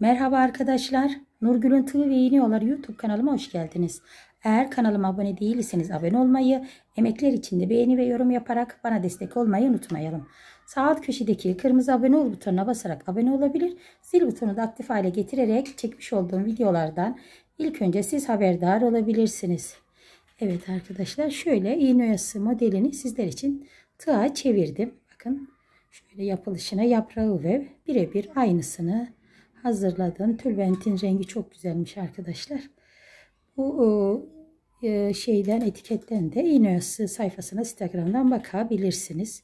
Merhaba arkadaşlar. Nurgül'ün Tığı ve İğniyorlar YouTube kanalıma hoş geldiniz. Eğer kanalıma abone değilseniz abone olmayı, emekler için de beğeni ve yorum yaparak bana destek olmayı unutmayalım. Sağ alt köşedeki kırmızı abone ol butonuna basarak abone olabilir, zil butonu da aktif hale getirerek çekmiş olduğum videolardan ilk önce siz haberdar olabilirsiniz. Evet arkadaşlar şöyle iğne oyası modelini sizler için tığa çevirdim. Bakın şöyle yapılışına yaprağı ve birebir aynısını hazırladım. Tülbentin rengi çok güzelmiş arkadaşlar. Bu e, e şeyden etiketten de İnöz sayfasına Instagram'dan bakabilirsiniz.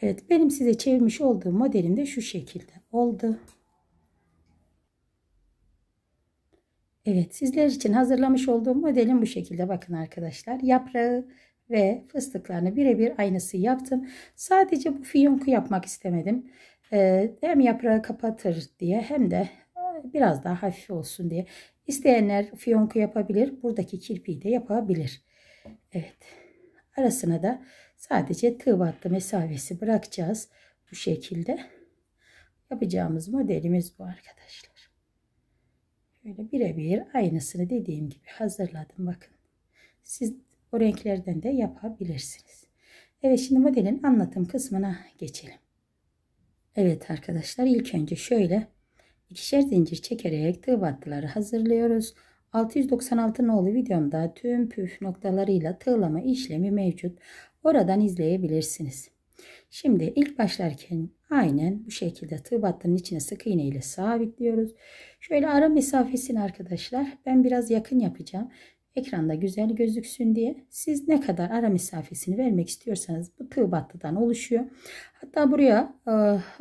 Evet benim size çevirmiş olduğum modelim de şu şekilde oldu. Evet sizler için hazırlamış olduğum modelim bu şekilde bakın arkadaşlar. Yaprağı ve fıstıklarını birebir aynısı yaptım. Sadece bu fiyonku yapmak istemedim. E, hem yaprağı kapatır diye hem de e, biraz daha hafif olsun diye. İsteyenler fiyonku yapabilir. Buradaki kirpiyi de yapabilir. Evet. Arasına da sadece tığ battı mesafesi bırakacağız. Bu şekilde yapacağımız modelimiz bu arkadaşlar. Böyle birebir aynısını dediğim gibi hazırladım. Bakın. Siz o renklerden de yapabilirsiniz. Evet şimdi modelin anlatım kısmına geçelim. Evet arkadaşlar ilk önce şöyle ikişer zincir çekerek tığ battıları hazırlıyoruz. 696 nolu videomda tüm püf noktalarıyla tığlama işlemi mevcut. Oradan izleyebilirsiniz. Şimdi ilk başlarken aynen bu şekilde tığ battının içine sık iğne ile sabitliyoruz. Şöyle ara mesafesini arkadaşlar ben biraz yakın yapacağım ekranda güzel gözüksün diye siz ne kadar ara mesafesini vermek istiyorsanız bu tığ battıdan oluşuyor. Hatta buraya e,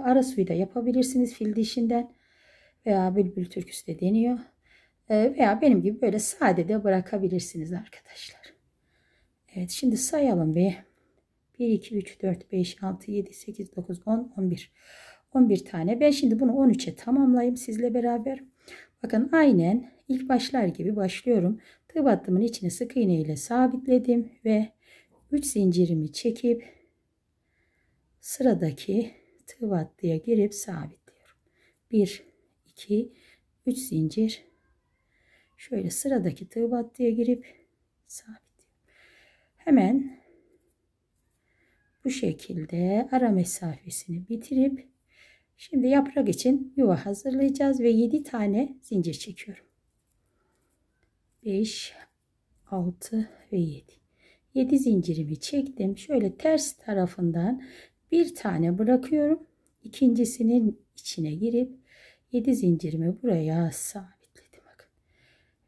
ara suyu da yapabilirsiniz fil dişinden veya bülbül türküsü de deniyor. E, veya benim gibi böyle sade de bırakabilirsiniz arkadaşlar. Evet şimdi sayalım bir. 1, 2, 3, 4, 5, 6, 7, 8, 9, 10, 11. 11 tane. Ben şimdi bunu 13'e tamamlayayım sizle beraber. Bakın aynen ilk başlar gibi başlıyorum. Tığ battımın içine sık iğne ile sabitledim ve 3 zincirimi çekip sıradaki tığ battıya girip sabitliyorum. 1 2 3 zincir şöyle sıradaki tığ battıya girip sabitliyorum. Hemen bu şekilde ara mesafesini bitirip şimdi yaprak için yuva hazırlayacağız ve 7 tane zincir çekiyorum. 5 6 ve 7 7 zincirimi çektim şöyle ters tarafından bir tane bırakıyorum ikincisinin içine girip 7 zincirimi buraya sabitledim bakın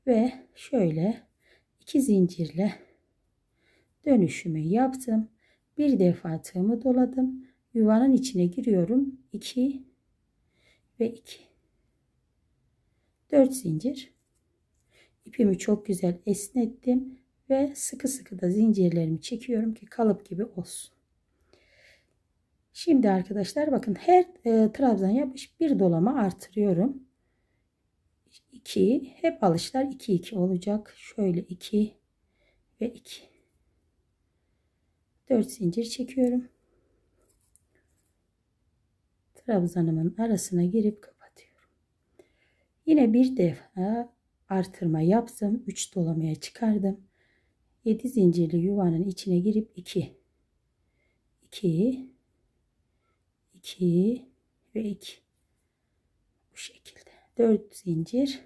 ve şöyle 2 zincirle dönüşümü yaptım bir defa tığımı doladım yuvanın içine giriyorum 2 ve 2 4 zincir İpimi çok güzel esnettim ve sıkı sıkı da zincirlerimi çekiyorum ki kalıp gibi olsun. Şimdi arkadaşlar bakın her e, trabzan yapış bir dolama artırıyorum. 2 hep alışlar 2 2 olacak. Şöyle 2 ve 2. 4 zincir çekiyorum. Trabzanımın arasına girip kapatıyorum. Yine bir defa artırma yaptım. 3 dolamaya çıkardım. 7 zincirli yuvanın içine girip 2 2 2 ve 2 bu şekilde 4 zincir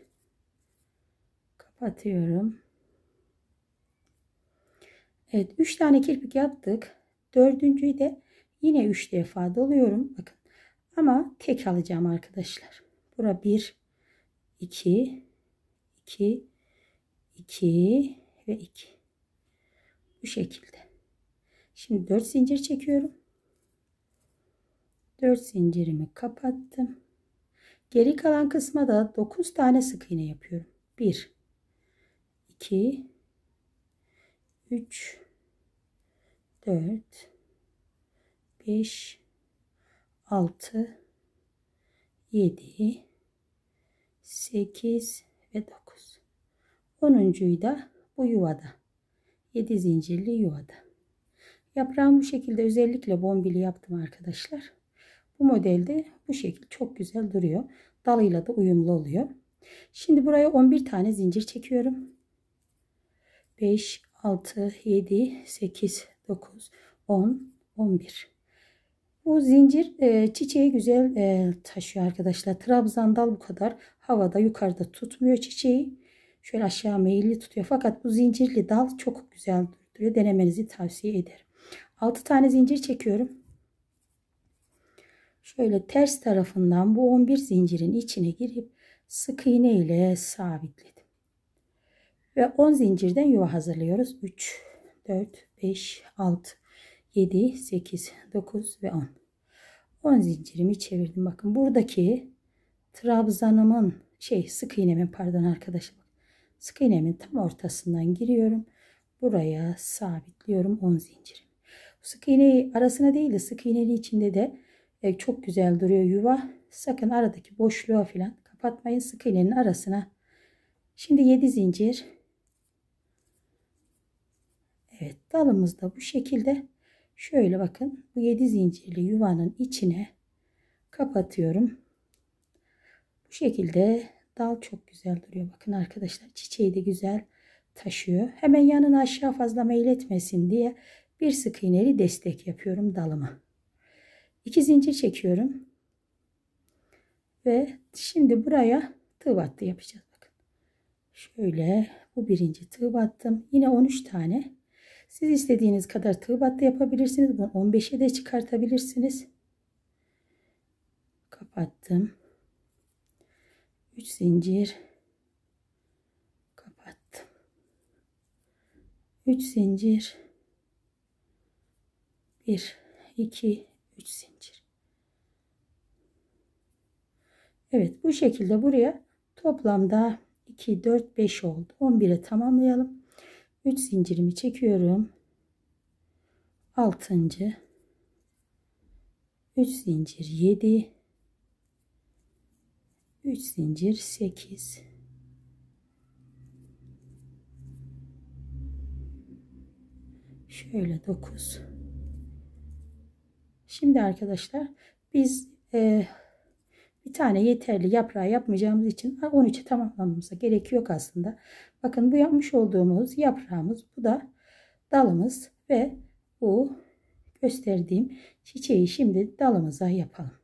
kapatıyorum. Evet 3 tane kirpik yaptık. Dördüncüyü de yine 3 defa doluyorum. Bakın ama tek alacağım arkadaşlar. Bura 1 2 2, 2 ve 2. Bu şekilde. Şimdi 4 zincir çekiyorum. 4 zincirimi kapattım. Geri kalan kısma da 9 tane sık iğne yapıyorum. 1 2 3 4 5 6 7 8 ve 9 Onuncuyu da bu yuvada. 7 zincirli yuvada. Yaprağım bu şekilde özellikle bombili yaptım arkadaşlar. Bu modelde bu şekil çok güzel duruyor. Dalıyla da uyumlu oluyor. Şimdi buraya 11 tane zincir çekiyorum. 5, 6, 7, 8, 9, 10, 11. Bu zincir e, çiçeği güzel e, taşıyor arkadaşlar. Trabzan dal bu kadar havada yukarıda tutmuyor çiçeği şöyle aşağı meyilli tutuyor. Fakat bu zincirli dal çok güzel duruyor. Denemenizi tavsiye ederim. 6 tane zincir çekiyorum. Şöyle ters tarafından bu 11 zincirin içine girip sık iğne ile sabitledim. Ve 10 zincirden yuva hazırlıyoruz. 3, 4, 5, 6, 7, 8, 9 ve 10. 10 zincirimi çevirdim. Bakın buradaki trabzanımın şey sık iğnemin pardon arkadaşım Sık iğnemin tam ortasından giriyorum. Buraya sabitliyorum 10 zincirim. Sık iğneyi arasına değil de sık iğnenin içinde de e, çok güzel duruyor yuva. Sakın aradaki boşluğa falan kapatmayın sık iğnenin arasına. Şimdi 7 zincir. Evet dalımız da bu şekilde. Şöyle bakın bu 7 zincirli yuvanın içine kapatıyorum. Bu şekilde Dal çok güzel duruyor. Bakın arkadaşlar çiçeği de güzel taşıyor. Hemen yanına aşağı fazla meyletmesin diye bir sık iğneli destek yapıyorum dalıma. İki zincir çekiyorum. Ve şimdi buraya tığ battı yapacağız. Bakın. Şöyle bu birinci tığ battım. Yine 13 tane. Siz istediğiniz kadar tığ battı yapabilirsiniz. Bunu 15'e de çıkartabilirsiniz. Kapattım. 3 zincir kapattım 3 zincir 1 2 3 zincir Evet bu şekilde buraya toplamda 2 4 5 oldu 11'e tamamlayalım 3 zincirimi çekiyorum 6. 3 zincir 7 3 zincir 8 şöyle 9 şimdi arkadaşlar biz e, bir tane yeterli yaprağı yapmayacağımız için 13'e tamamlamamıza gerek yok aslında bakın bu yapmış olduğumuz yaprağımız bu da dalımız ve bu gösterdiğim çiçeği şimdi dalımıza yapalım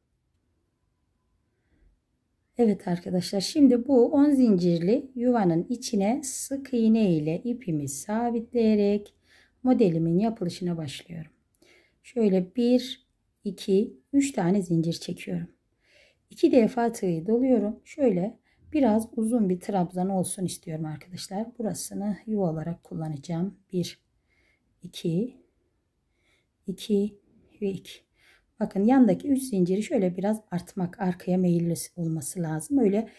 Evet arkadaşlar şimdi bu 10 zincirli yuvanın içine sık iğne ile ipimi sabitleyerek modelimin yapılışına başlıyorum. Şöyle 1, 2, 3 tane zincir çekiyorum. 2 defa tığı doluyorum. Şöyle biraz uzun bir trabzan olsun istiyorum arkadaşlar. Burasını yuva olarak kullanacağım. 1, 2, 2 ve 2. Bakın yandaki üç zinciri şöyle biraz artmak, arkaya meyilli olması lazım. Öyle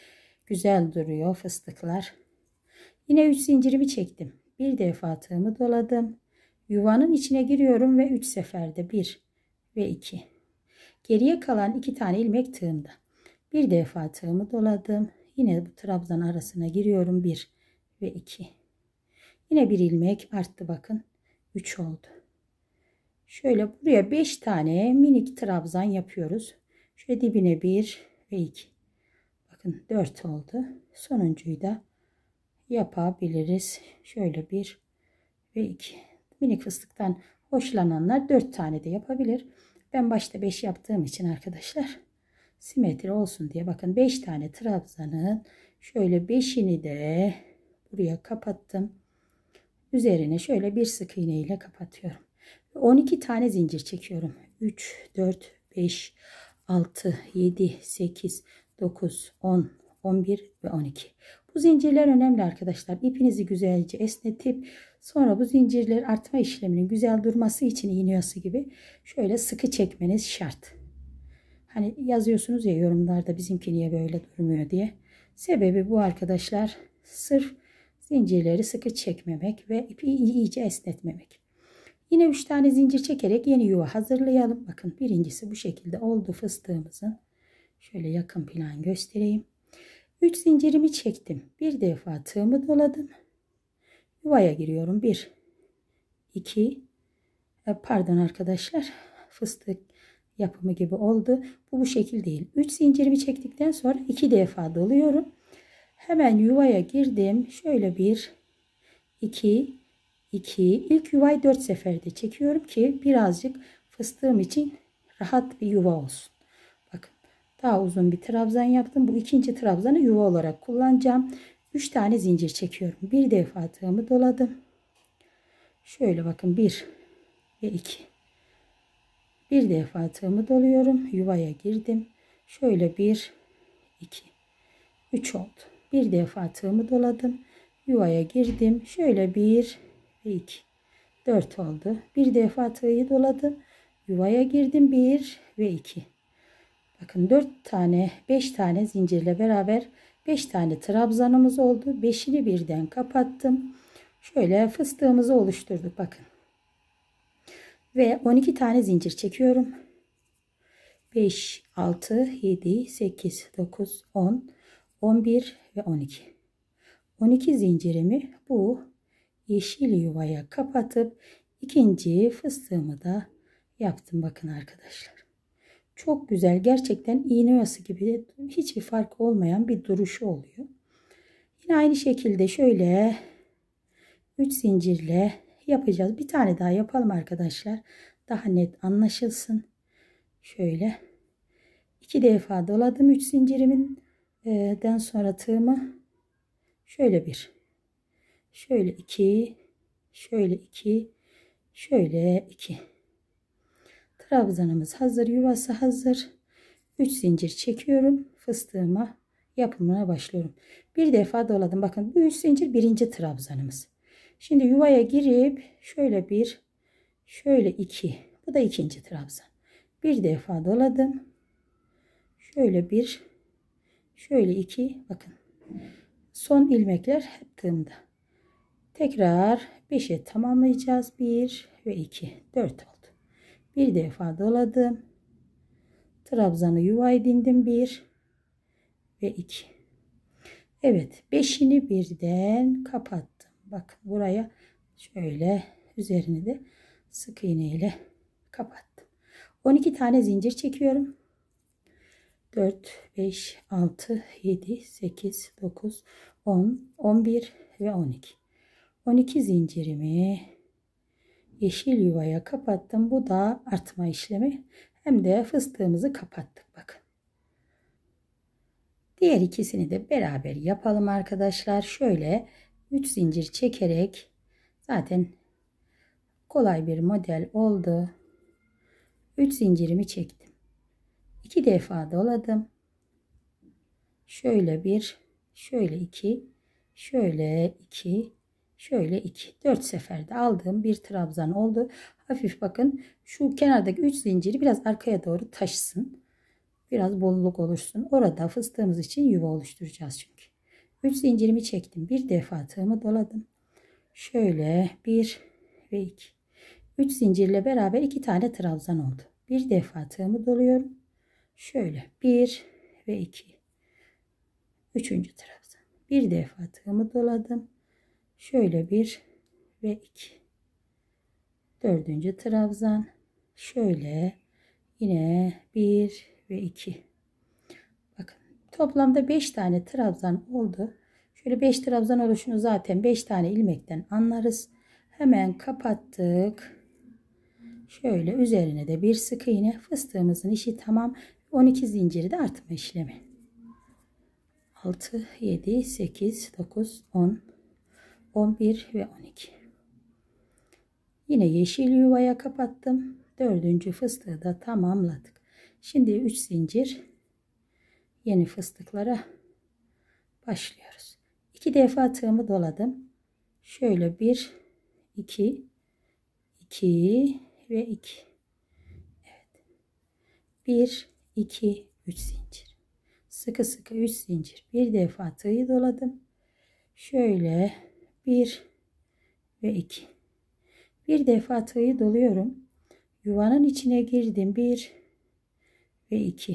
güzel duruyor fıstıklar. Yine üç zincirimi çektim. Bir defa tığımı doladım. Yuvanın içine giriyorum ve üç seferde bir ve iki. Geriye kalan iki tane ilmek tığımda. Bir defa tığımı doladım. Yine bu trabzan arasına giriyorum bir ve iki. Yine bir ilmek arttı bakın. üç oldu. Şöyle buraya 5 tane minik trabzan yapıyoruz. Şöyle dibine 1 ve 2. Bakın 4 oldu. Sonuncuyu da yapabiliriz. Şöyle 1 ve 2. Minik fıstıktan hoşlananlar 4 tane de yapabilir. Ben başta 5 yaptığım için arkadaşlar simetri olsun diye bakın 5 tane trabzanın şöyle 5'ini de buraya kapattım. Üzerine şöyle bir sık iğne ile kapatıyorum. 12 tane zincir çekiyorum. 3, 4, 5, 6, 7, 8, 9, 10, 11 ve 12. Bu zincirler önemli arkadaşlar. İpinizi güzelce esnetip sonra bu zincirler artma işleminin güzel durması için iğneyası gibi şöyle sıkı çekmeniz şart. Hani yazıyorsunuz ya yorumlarda bizimki niye böyle durmuyor diye. Sebebi bu arkadaşlar. Sırf zincirleri sıkı çekmemek ve ipi iyice esnetmemek. Yine 3 tane zincir çekerek yeni yuva hazırlayalım. Bakın birincisi bu şekilde oldu fıstığımızın. Şöyle yakın plan göstereyim. 3 zincirimi çektim. Bir defa tığımı doladım. Yuvaya giriyorum. 1 2 e, pardon arkadaşlar. Fıstık yapımı gibi oldu. Bu bu şekil değil. 3 zincirimi çektikten sonra 2 defa doluyorum. Hemen yuvaya girdim. Şöyle 1 2 2. İlk yuvayı 4 seferde çekiyorum ki birazcık fıstığım için rahat bir yuva olsun. Bakın daha uzun bir trabzan yaptım. Bu ikinci trabzanı yuva olarak kullanacağım. 3 tane zincir çekiyorum. Bir defa tığımı doladım. Şöyle bakın 1 ve 2. Bir defa tığımı doluyorum. Yuvaya girdim. Şöyle 1 2 3 oldu. Bir defa tığımı doladım. Yuvaya girdim. Şöyle 1 2. 4 oldu. Bir defa tığı doladım. Yuvaya girdim. 1 ve 2. Bakın 4 tane 5 tane zincirle beraber 5 tane trabzanımız oldu. 5'ini birden kapattım. Şöyle fıstığımızı oluşturduk bakın. Ve 12 tane zincir çekiyorum. 5, 6, 7, 8, 9, 10, 11 ve 12. 12 zincirimi bu yeşil yuvaya kapatıp ikinci fıstığımı da yaptım bakın arkadaşlar. Çok güzel gerçekten iğne yuvası gibi hiçbir fark olmayan bir duruşu oluyor. Yine aynı şekilde şöyle 3 zincirle yapacağız. Bir tane daha yapalım arkadaşlar. Daha net anlaşılsın. Şöyle iki defa doladım 3 zincirimin den sonra tığımı şöyle bir Şöyle 2, şöyle 2, şöyle 2. Trabzanımız hazır, yuvası hazır. 3 zincir çekiyorum. Fıstığıma yapımına başlıyorum. Bir defa doladım. Bakın bu 3 zincir birinci trabzanımız. Şimdi yuvaya girip şöyle bir, şöyle iki. Bu da ikinci trabzan. Bir defa doladım. Şöyle bir, şöyle iki. Bakın. Son ilmekler hep tığımda. Tekrar 5'e tamamlayacağız. 1 ve 2. 4 oldu. Bir defa doladım. Trabzanı yuva edindim. 1 ve 2. Evet. 5'ini birden kapattım. Bakın buraya şöyle üzerini de sık iğne ile kapattım. 12 tane zincir çekiyorum. 4, 5, 6, 7, 8, 9, 10, 11 ve 12. 12 zincirimi yeşil yuvaya kapattım. Bu da artma işlemi. Hem de fıstığımızı kapattık. Bakın. Diğer ikisini de beraber yapalım arkadaşlar. Şöyle 3 zincir çekerek zaten kolay bir model oldu. 3 zincirimi çektim. 2 defa doladım. Şöyle bir, şöyle iki, şöyle iki, şöyle 2 4 seferde aldığım bir trabzan oldu. Hafif bakın şu kenardaki 3 zinciri biraz arkaya doğru taşısın. Biraz bolluk oluşsun. Orada fıstığımız için yuva oluşturacağız çünkü. 3 zincirimi çektim. Bir defa tığımı doladım. Şöyle 1 ve 2. 3 zincirle beraber 2 tane trabzan oldu. Bir defa tığımı doluyorum. Şöyle 1 ve 2. Üçüncü trabzan. Bir defa tığımı doladım şöyle bir ve iki dördüncü trabzan şöyle yine bir ve iki bakın toplamda beş tane trabzan oldu şöyle beş trabzan oluşunu zaten beş tane ilmekten anlarız hemen kapattık şöyle üzerine de bir sık iğne fıstığımızın işi tamam 12 zinciri de artma işlemi 6 7 8 9 10 11 ve 12. Yine yeşil yuvaya kapattım. Dördüncü fıstığı da tamamladık. Şimdi 3 zincir yeni fıstıklara başlıyoruz. 2 defa tığımı doladım. Şöyle 1 2 2 ve 2. Evet. 1 2 3 zincir. Sıkı sıkı 3 zincir. Bir defa tığı doladım. Şöyle 1 ve 2 bir defa tığı doluyorum yuvanın içine girdim 1 ve 2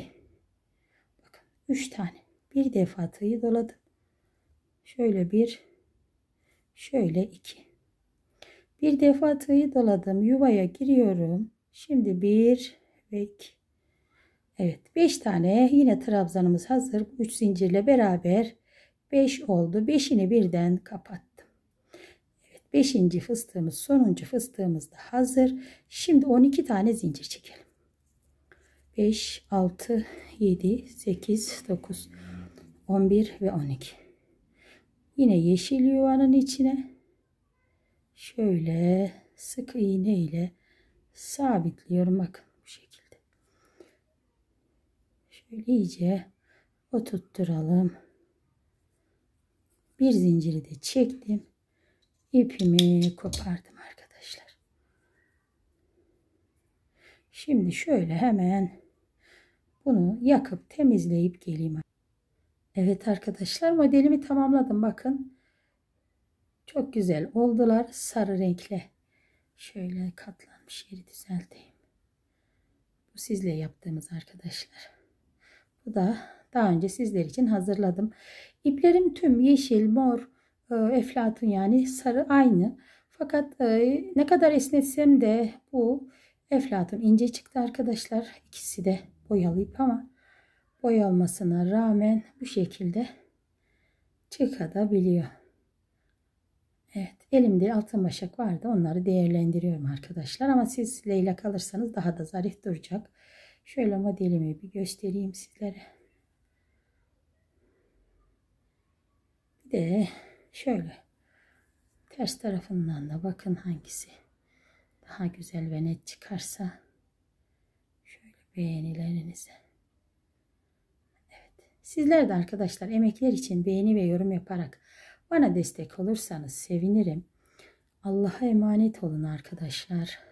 bakın 3 tane bir defa tığı doladım şöyle 1 şöyle 2 bir defa tığı doladım yuvaya giriyorum şimdi 1 ve 2 Evet 5 tane yine trabzanımız hazır. 3 zincirle beraber 5 oldu. 5'ini birden kapattım. 5. fıstığımız sonuncu fıstığımız da hazır. Şimdi 12 tane zincir çekelim. 5, 6, 7, 8, 9, 11 ve 12. Yine yeşil yuvanın içine şöyle sık iğne ile sabitliyorum. Bakın bu şekilde. Şöyle iyice oturtturalım. Bir zinciri de çektim ipimi kopardım arkadaşlar. Şimdi şöyle hemen bunu yakıp temizleyip geleyim. Evet arkadaşlar modelimi tamamladım bakın. Çok güzel oldular sarı renkle. Şöyle katlanmış yeri düzelteyim. Bu sizle yaptığımız arkadaşlar. Bu da daha önce sizler için hazırladım. İplerim tüm yeşil, mor, ee, eflatun yani sarı aynı. Fakat e, ne kadar esnetsem de bu eflatun ince çıktı arkadaşlar. İkisi de boyalı ip ama boyalmasına rağmen bu şekilde çıkabiliyor. Evet elimde altın başak vardı onları değerlendiriyorum arkadaşlar ama siz leylak alırsanız daha da zarif duracak. Şöyle modelimi bir göstereyim sizlere. Bir de Şöyle. Ters tarafından da bakın hangisi daha güzel ve net çıkarsa şöyle beğenilerinize. Evet. Sizler de arkadaşlar emekler için beğeni ve yorum yaparak bana destek olursanız sevinirim. Allah'a emanet olun arkadaşlar.